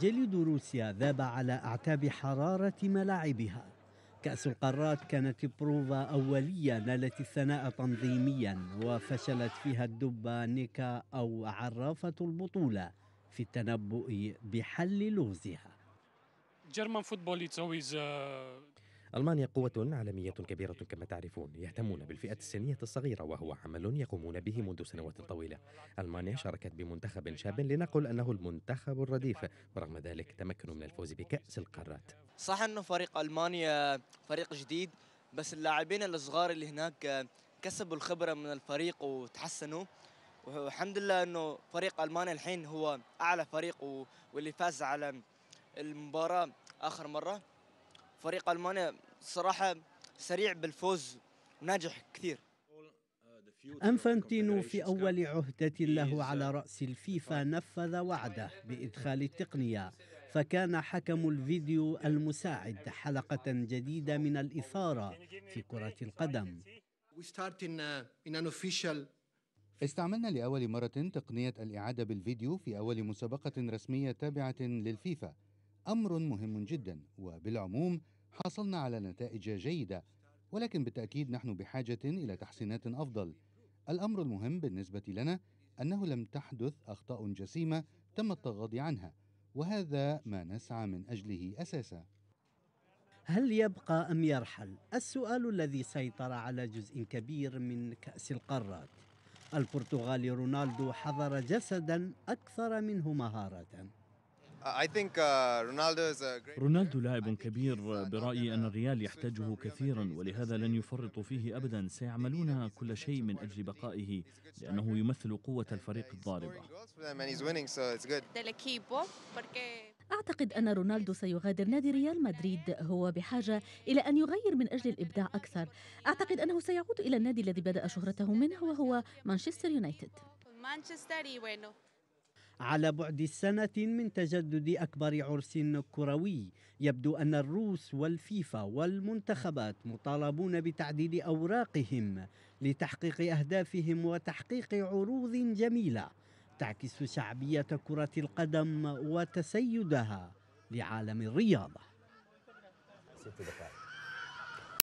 جليد روسيا ذاب على أعتاب حرارة ملاعبها كأس القارات كانت بروفا أولية نالت الثناء تنظيميا وفشلت فيها الدبة نيكا أو عرافة البطولة في التنبؤ بحل لغزها uh, ألمانيا قوة عالمية كبيرة كما تعرفون يهتمون بالفئة السنية الصغيرة وهو عمل يقومون به منذ سنوات طويلة ألمانيا شاركت بمنتخب شاب لنقل أنه المنتخب الرديف ورغم ذلك تمكنوا من الفوز بكأس القارات صح أنه فريق ألمانيا فريق جديد بس اللاعبين الصغار اللي هناك كسبوا الخبرة من الفريق وتحسنوا والحمد لله أنه فريق ألمانيا الحين هو أعلى فريق واللي فاز على المباراة آخر مرة فريق ألمانيا صراحة سريع بالفوز وناجح كثير أنفانتينو في أول عهدة له على رأس الفيفا نفذ وعده بإدخال التقنية فكان حكم الفيديو المساعد حلقة جديدة من الإثارة في كرة القدم uh, استعملنا لأول مرة تقنية الإعادة بالفيديو في أول مسابقة رسمية تابعة للفيفا أمر مهم جدا وبالعموم حصلنا على نتائج جيدة ولكن بالتأكيد نحن بحاجة إلى تحسينات أفضل الأمر المهم بالنسبة لنا أنه لم تحدث أخطاء جسيمة تم التغاضي عنها وهذا ما نسعى من أجله أساسا هل يبقى أم يرحل؟ السؤال الذي سيطر على جزء كبير من كأس القارات البرتغالي رونالدو حضر جسدا أكثر منه مهارة Uh, رونالدو لاعب كبير uh, برأيي أن الريال يحتاجه كثيرا ولهذا لن يفرطوا فيه أبدا سيعملون كل شيء من أجل بقائه لأنه يمثل قوة uh, الفريق الضاربة أعتقد أن رونالدو سيغادر نادي ريال مدريد هو بحاجة إلى أن يغير من أجل الإبداع أكثر أعتقد أنه سيعود إلى النادي الذي بدأ شهرته منه وهو مانشستر يونايتد على بعد سنة من تجدد أكبر عرس كروي يبدو أن الروس والفيفا والمنتخبات مطالبون بتعديل أوراقهم لتحقيق أهدافهم وتحقيق عروض جميلة تعكس شعبية كرة القدم وتسيدها لعالم الرياضة